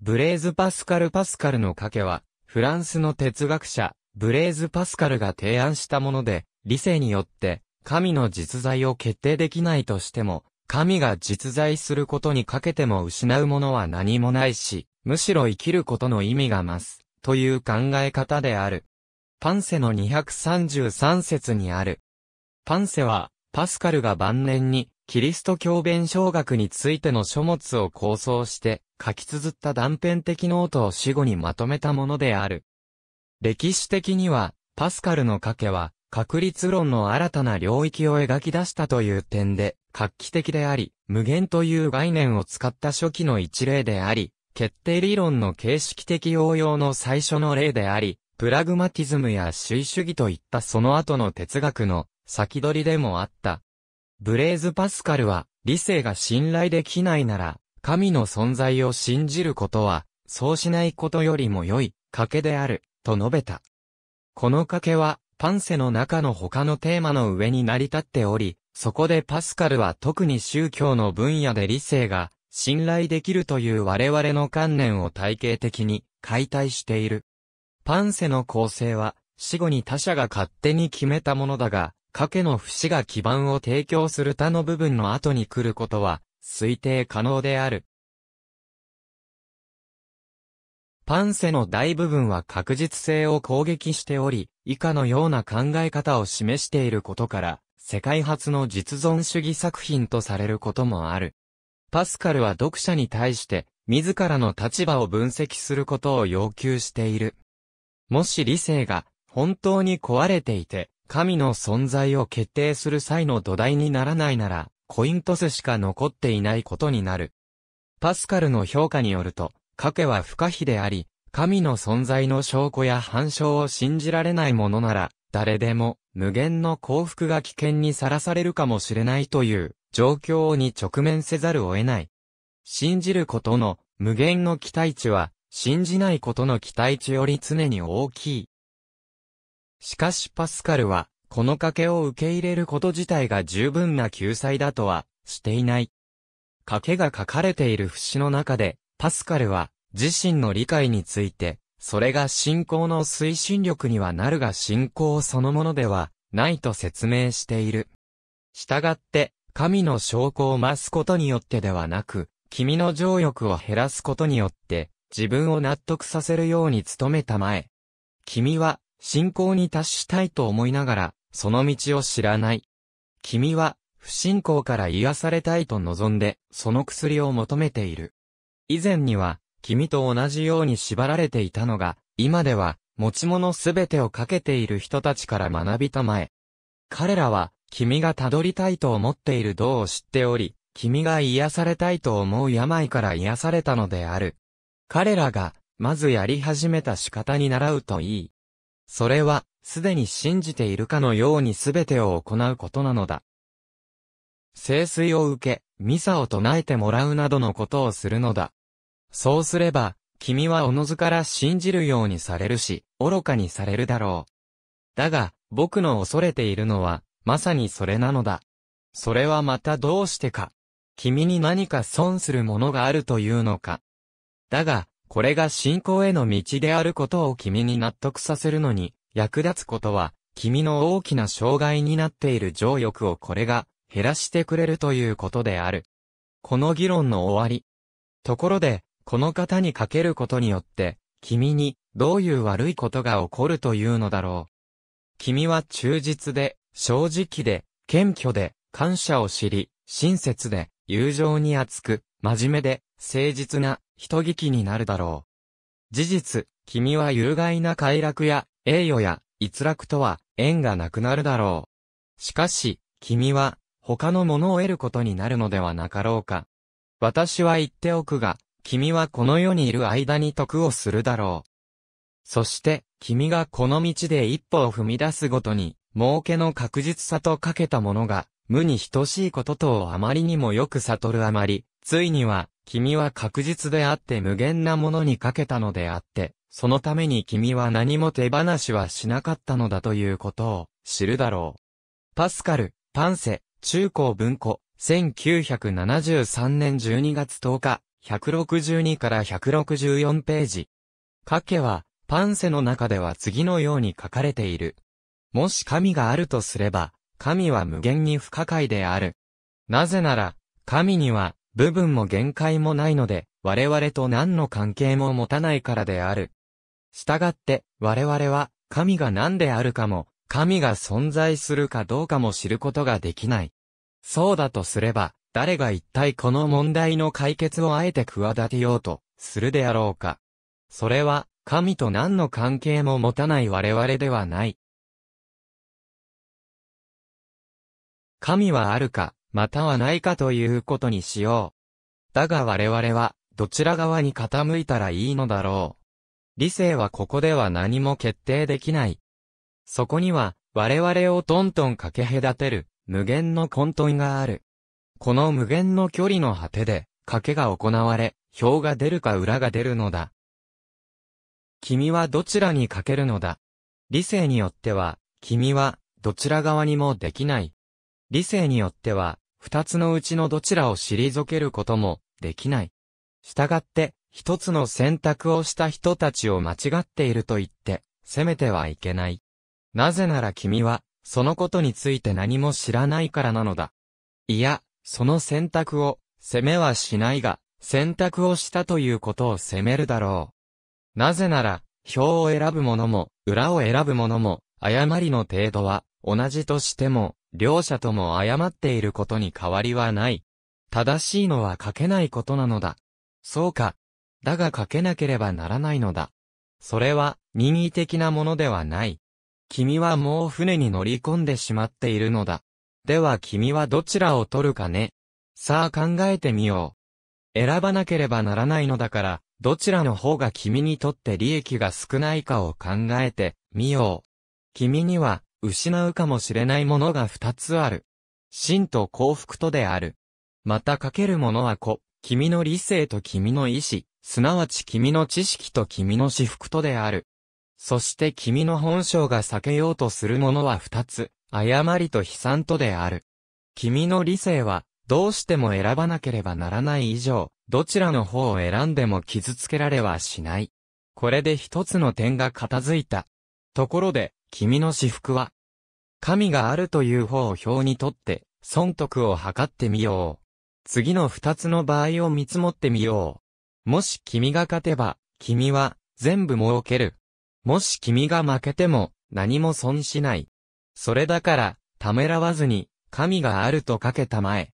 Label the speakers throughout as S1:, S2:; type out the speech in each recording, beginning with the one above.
S1: ブレーズ・パスカル・パスカルの賭けは、フランスの哲学者、ブレーズ・パスカルが提案したもので、理性によって、神の実在を決定できないとしても、神が実在することにかけても失うものは何もないし、むしろ生きることの意味が増す、という考え方である。パンセの233節にある。パンセは、パスカルが晩年に、キリスト教弁証学についての書物を構想して、書き綴った断片的ノートを死後にまとめたものである。歴史的には、パスカルの賭けは、確率論の新たな領域を描き出したという点で、画期的であり、無限という概念を使った初期の一例であり、決定理論の形式的応用の最初の例であり、プラグマティズムや主義主義といったその後の哲学の先取りでもあった。ブレーズ・パスカルは、理性が信頼できないなら、神の存在を信じることは、そうしないことよりも良い、賭けである、と述べた。この賭けは、パンセの中の他のテーマの上に成り立っており、そこでパスカルは特に宗教の分野で理性が信頼できるという我々の観念を体系的に解体している。パンセの構成は死後に他者が勝手に決めたものだが、下けの節が基盤を提供する他の部分の後に来ることは、推定可能である。パンセの大部分は確実性を攻撃しており、以下のような考え方を示していることから、世界初の実存主義作品とされることもある。パスカルは読者に対して、自らの立場を分析することを要求している。もし理性が、本当に壊れていて、神の存在を決定する際の土台にならないなら、コイントスしか残っていないことになる。パスカルの評価によると、賭けは不可避であり、神の存在の証拠や反証を信じられないものなら、誰でも無限の幸福が危険にさらされるかもしれないという状況に直面せざるを得ない。信じることの無限の期待値は、信じないことの期待値より常に大きい。しかしパスカルは、この賭けを受け入れること自体が十分な救済だとは、していない。賭けが書かれている節の中で、パスカルは、自身の理解について、それが信仰の推進力にはなるが信仰そのものでは、ないと説明している。したがって、神の証拠を増すことによってではなく、君の情欲を減らすことによって、自分を納得させるように努めたまえ。君は、信仰に達したいと思いながら、その道を知らない。君は、不信仰から癒されたいと望んで、その薬を求めている。以前には、君と同じように縛られていたのが、今では、持ち物すべてをかけている人たちから学びたまえ。彼らは、君がたどりたいと思っている道を知っており、君が癒されたいと思う病から癒されたのである。彼らが、まずやり始めた仕方に習うといい。それは、すでに信じているかのようにすべてを行うことなのだ。聖水を受け、ミサを唱えてもらうなどのことをするのだ。そうすれば、君はおのずから信じるようにされるし、愚かにされるだろう。だが、僕の恐れているのは、まさにそれなのだ。それはまたどうしてか。君に何か損するものがあるというのか。だが、これが信仰への道であることを君に納得させるのに、役立つことは、君の大きな障害になっている情欲をこれが、減らしてくれるということである。この議論の終わり。ところで、この方にかけることによって、君に、どういう悪いことが起こるというのだろう。君は忠実で、正直で、謙虚で、感謝を知り、親切で、友情に厚く、真面目で、誠実な、人聞きになるだろう。事実、君は有害な快楽や、栄誉や、逸楽とは、縁がなくなるだろう。しかし、君は、他のものを得ることになるのではなかろうか。私は言っておくが、君はこの世にいる間に得をするだろう。そして、君がこの道で一歩を踏み出すごとに、儲けの確実さとかけたものが、無に等しいこととをあまりにもよく悟るあまり、ついには、君は確実であって無限なものにかけたのであって、そのために君は何も手放しはしなかったのだということを知るだろう。パスカル、パンセ、中高文庫、1973年12月10日、162から164ページ。かけは、パンセの中では次のように書かれている。もし神があるとすれば、神は無限に不可解である。なぜなら、神には、部分も限界もないので、我々と何の関係も持たないからである。したがって、我々は、神が何であるかも、神が存在するかどうかも知ることができない。そうだとすれば、誰が一体この問題の解決をあえて企てようと、するであろうか。それは、神と何の関係も持たない我々ではない。神はあるか、またはないかということにしよう。だが我々は、どちら側に傾いたらいいのだろう。理性はここでは何も決定できない。そこには、我々をトントンかけ隔てる、無限の混沌がある。この無限の距離の果てで、賭けが行われ、表が出るか裏が出るのだ。君はどちらにかけるのだ。理性によっては、君は、どちら側にもできない。理性によっては、二つのうちのどちらを退けることもできない。したがって、一つの選択をした人たちを間違っていると言って、責めてはいけない。なぜなら君は、そのことについて何も知らないからなのだ。いや、その選択を、責めはしないが、選択をしたということを責めるだろう。なぜなら、表を選ぶ者も、裏を選ぶ者も、誤りの程度は、同じとしても、両者とも誤っていることに変わりはない。正しいのは書けないことなのだ。そうか。だが書けなければならないのだ。それは、任意的なものではない。君はもう船に乗り込んでしまっているのだ。では君はどちらを取るかね。さあ考えてみよう。選ばなければならないのだから、どちらの方が君にとって利益が少ないかを考えてみよう。君には失うかもしれないものが二つある。真と幸福とである。またかけるものは子、君の理性と君の意志、すなわち君の知識と君の私服とである。そして君の本性が避けようとするものは二つ、誤りと悲惨とである。君の理性は、どうしても選ばなければならない以上、どちらの方を選んでも傷つけられはしない。これで一つの点が片付いた。ところで、君の私服は、神があるという方を表にとって、損得を図ってみよう。次の二つの場合を見積もってみよう。もし君が勝てば、君は、全部儲ける。もし君が負けても、何も損しない。それだから、ためらわずに、神があるとかけたまえ。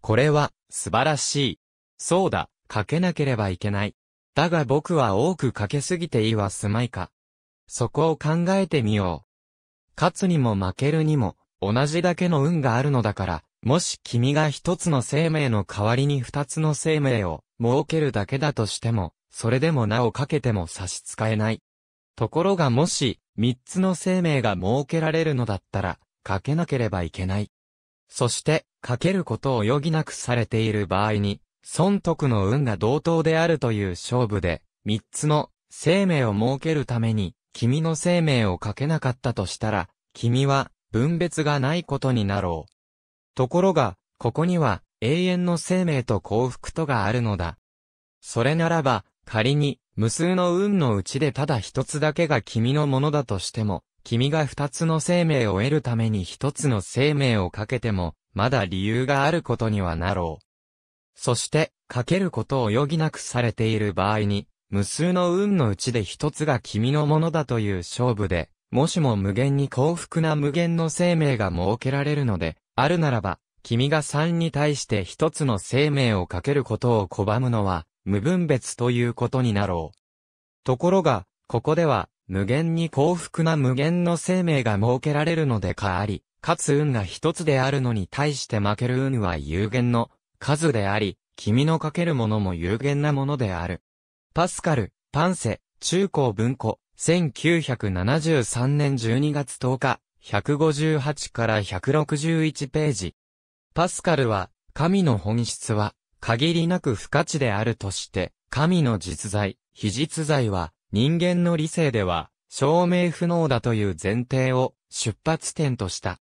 S1: これは、素晴らしい。そうだ、かけなければいけない。だが僕は多くかけすぎていいはすまいか。そこを考えてみよう。勝つにも負けるにも、同じだけの運があるのだから、もし君が一つの生命の代わりに二つの生命を設けるだけだとしても、それでも名をかけても差し支えない。ところがもし、三つの生命が設けられるのだったら、かけなければいけない。そして、かけることを余儀なくされている場合に、損得の運が同等であるという勝負で、三つの生命を設けるために、君の生命をかけなかったとしたら、君は分別がないことになろう。ところが、ここには永遠の生命と幸福とがあるのだ。それならば、仮に無数の運のうちでただ一つだけが君のものだとしても、君が二つの生命を得るために一つの生命をかけても、まだ理由があることにはなろう。そして、かけることを余儀なくされている場合に、無数の運のうちで一つが君のものだという勝負で、もしも無限に幸福な無限の生命が設けられるので、あるならば、君が三に対して一つの生命をかけることを拒むのは、無分別ということになろう。ところが、ここでは、無限に幸福な無限の生命が設けられるのでかあり、かつ運が一つであるのに対して負ける運は有限の数であり、君のかけるものも有限なものである。パスカル、パンセ、中高文庫、1973年12月10日、158から161ページ。パスカルは、神の本質は、限りなく不可知であるとして、神の実在、非実在は、人間の理性では、証明不能だという前提を出発点とした。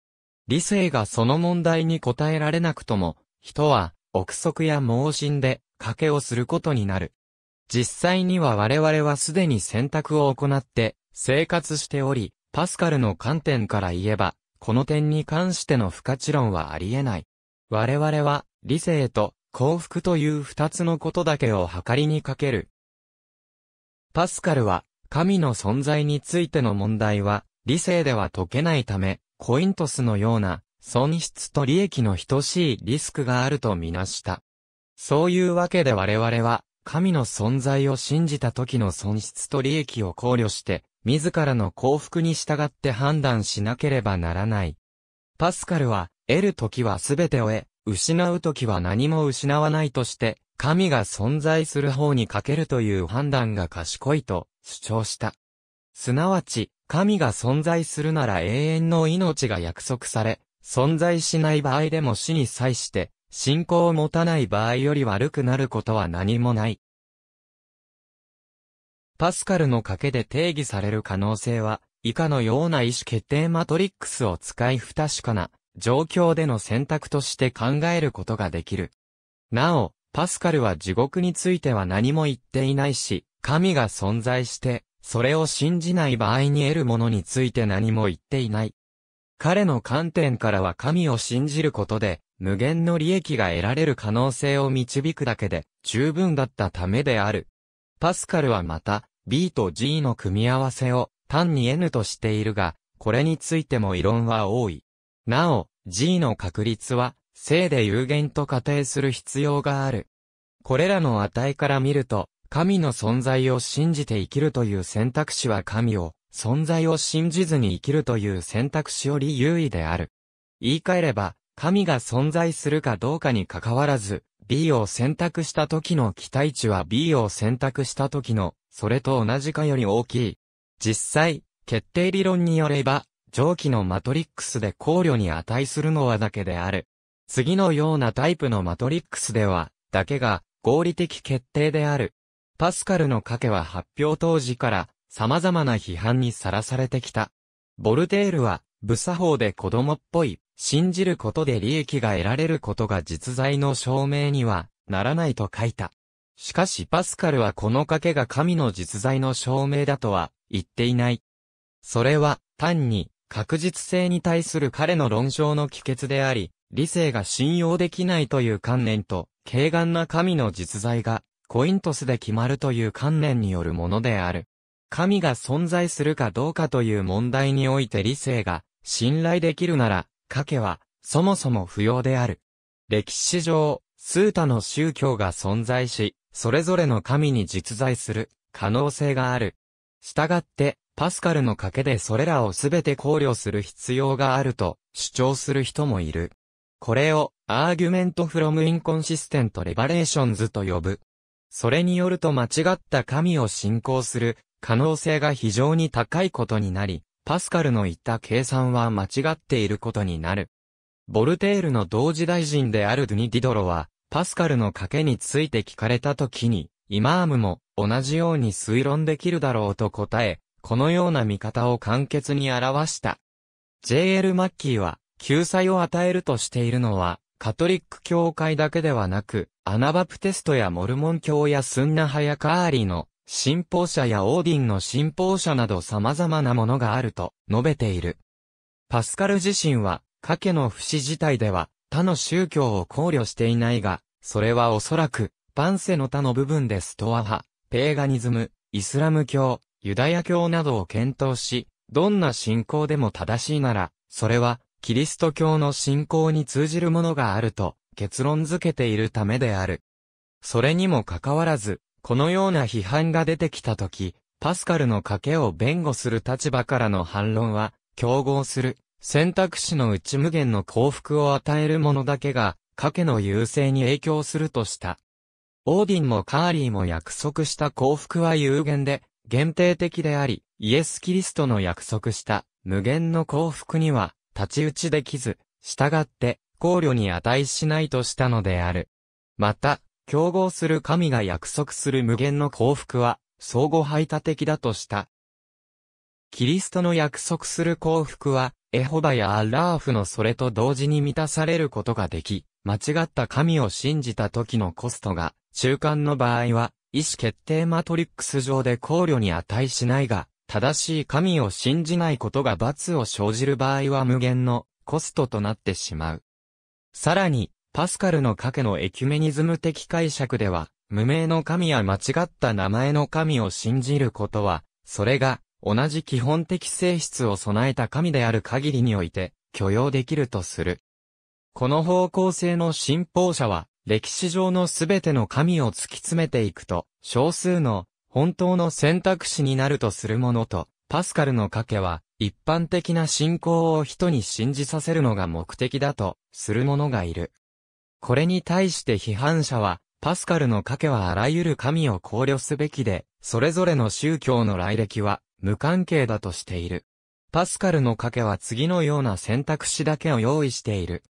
S1: 理性がその問題に答えられなくとも、人は、憶測や盲信で、賭けをすることになる。実際には我々はすでに選択を行って生活しており、パスカルの観点から言えば、この点に関しての不可知論はあり得ない。我々は理性と幸福という二つのことだけを計りにかける。パスカルは神の存在についての問題は理性では解けないため、コイントスのような損失と利益の等しいリスクがあるとみなした。そういうわけで我々は神の存在を信じた時の損失と利益を考慮して、自らの幸福に従って判断しなければならない。パスカルは、得る時は全てを得、失う時は何も失わないとして、神が存在する方にかけるという判断が賢いと主張した。すなわち、神が存在するなら永遠の命が約束され、存在しない場合でも死に際して、信仰を持たない場合より悪くなることは何もない。パスカルの賭けで定義される可能性は、以下のような意思決定マトリックスを使い不確かな状況での選択として考えることができる。なお、パスカルは地獄については何も言っていないし、神が存在して、それを信じない場合に得るものについて何も言っていない。彼の観点からは神を信じることで、無限の利益が得られる可能性を導くだけで十分だったためである。パスカルはまた、B と G の組み合わせを単に N としているが、これについても異論は多い。なお、G の確率は、正で有限と仮定する必要がある。これらの値から見ると、神の存在を信じて生きるという選択肢は神を、存在を信じずに生きるという選択肢より優位である。言い換えれば、神が存在するかどうかにかかわらず、B を選択した時の期待値は B を選択した時の、それと同じかより大きい。実際、決定理論によれば、上記のマトリックスで考慮に値するのはだけである。次のようなタイプのマトリックスでは、だけが合理的決定である。パスカルの賭けは発表当時から様々な批判にさらされてきた。ボルテールは、無作法で子供っぽい信じることで利益が得られることが実在の証明にはならないと書いた。しかしパスカルはこの賭けが神の実在の証明だとは言っていない。それは単に確実性に対する彼の論証の帰結であり、理性が信用できないという観念と、軽眼な神の実在がコイントスで決まるという観念によるものである。神が存在するかどうかという問題において理性が信頼できるなら、かけは、そもそも不要である。歴史上、数多の宗教が存在し、それぞれの神に実在する可能性がある。したがって、パスカルの賭けでそれらをすべて考慮する必要があると主張する人もいる。これを、アーギュメントフロムインコンシステントレバレーションズと呼ぶ。それによると間違った神を信仰する可能性が非常に高いことになり、パスカルの言った計算は間違っていることになる。ボルテールの同時大臣であるドゥニ・ディドロは、パスカルの賭けについて聞かれた時に、イマームも同じように推論できるだろうと答え、このような見方を簡潔に表した。J.L. マッキーは、救済を与えるとしているのは、カトリック教会だけではなく、アナバプテストやモルモン教やスンナハヤカーリーの信奉者やオーディンの信奉者など様々なものがあると述べている。パスカル自身は、賭けの不死自体では他の宗教を考慮していないが、それはおそらく、パンセの他の部分でストア派、ペーガニズム、イスラム教、ユダヤ教などを検討し、どんな信仰でも正しいなら、それは、キリスト教の信仰に通じるものがあると結論付けているためである。それにもかかわらず、このような批判が出てきたとき、パスカルの賭けを弁護する立場からの反論は、競合する、選択肢の内無限の幸福を与えるものだけが、賭けの優勢に影響するとした。オーディンもカーリーも約束した幸福は有限で、限定的であり、イエス・キリストの約束した無限の幸福には立ち打ちできず、従って考慮に値しないとしたのである。また、競合する神が約束する無限の幸福は、相互排他的だとした。キリストの約束する幸福は、エホバやアラーフのそれと同時に満たされることができ、間違った神を信じた時のコストが、中間の場合は、意思決定マトリックス上で考慮に値しないが、正しい神を信じないことが罰を生じる場合は無限のコストとなってしまう。さらに、パスカルの賭けのエキュメニズム的解釈では、無名の神や間違った名前の神を信じることは、それが、同じ基本的性質を備えた神である限りにおいて、許容できるとする。この方向性の信奉者は、歴史上のすべての神を突き詰めていくと、少数の本当の選択肢になるとするものと、パスカルの賭けは、一般的な信仰を人に信じさせるのが目的だと、する者がいる。これに対して批判者は、パスカルの賭けはあらゆる神を考慮すべきで、それぞれの宗教の来歴は無関係だとしている。パスカルの賭けは次のような選択肢だけを用意している。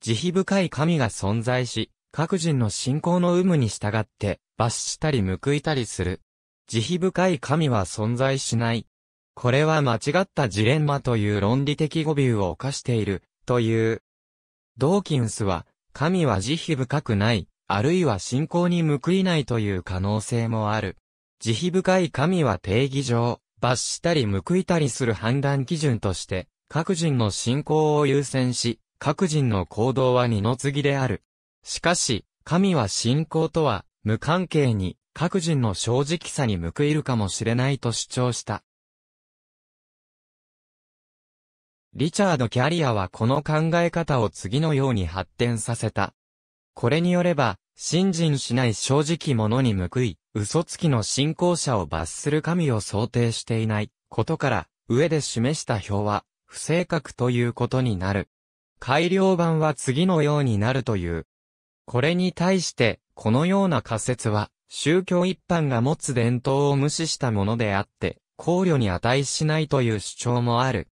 S1: 慈悲深い神が存在し、各人の信仰の有無に従って、罰したり報いたりする。慈悲深い神は存在しない。これは間違ったジレンマという論理的語尾を犯している、というドーキンスは、神は慈悲深くない、あるいは信仰に報いないという可能性もある。慈悲深い神は定義上、罰したり報いたりする判断基準として、各人の信仰を優先し、各人の行動は二の次である。しかし、神は信仰とは、無関係に、各人の正直さに報いるかもしれないと主張した。リチャード・キャリアはこの考え方を次のように発展させた。これによれば、信心しない正直者に報い、嘘つきの信仰者を罰する神を想定していないことから、上で示した表は、不正確ということになる。改良版は次のようになるという。これに対して、このような仮説は、宗教一般が持つ伝統を無視したものであって、考慮に値しないという主張もある。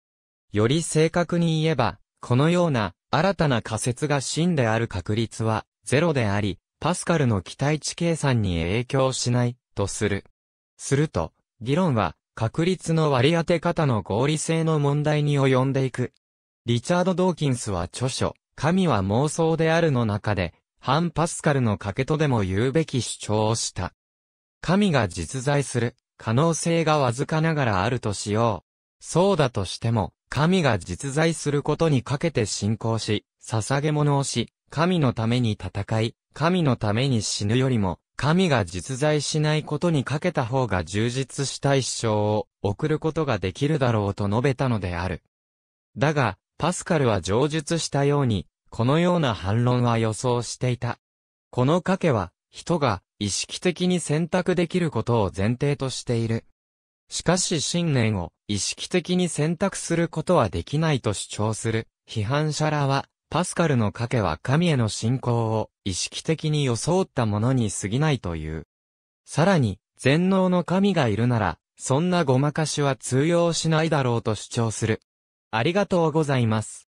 S1: より正確に言えば、このような新たな仮説が真である確率はゼロであり、パスカルの期待値計算に影響しないとする。すると、議論は確率の割り当て方の合理性の問題に及んでいく。リチャード・ドーキンスは著書、神は妄想であるの中で、反パスカルの賭けとでも言うべき主張をした。神が実在する可能性がわずかながらあるとしよう。そうだとしても、神が実在することにかけて信仰し、捧げ物をし、神のために戦い、神のために死ぬよりも、神が実在しないことにかけた方が充実した一生を送ることができるだろうと述べたのである。だが、パスカルは上述したように、このような反論は予想していた。この賭けは、人が意識的に選択できることを前提としている。しかし信念を意識的に選択することはできないと主張する批判者らは、パスカルの賭けは神への信仰を意識的に装ったものに過ぎないという。さらに、全能の神がいるなら、そんなごまかしは通用しないだろうと主張する。ありがとうございます。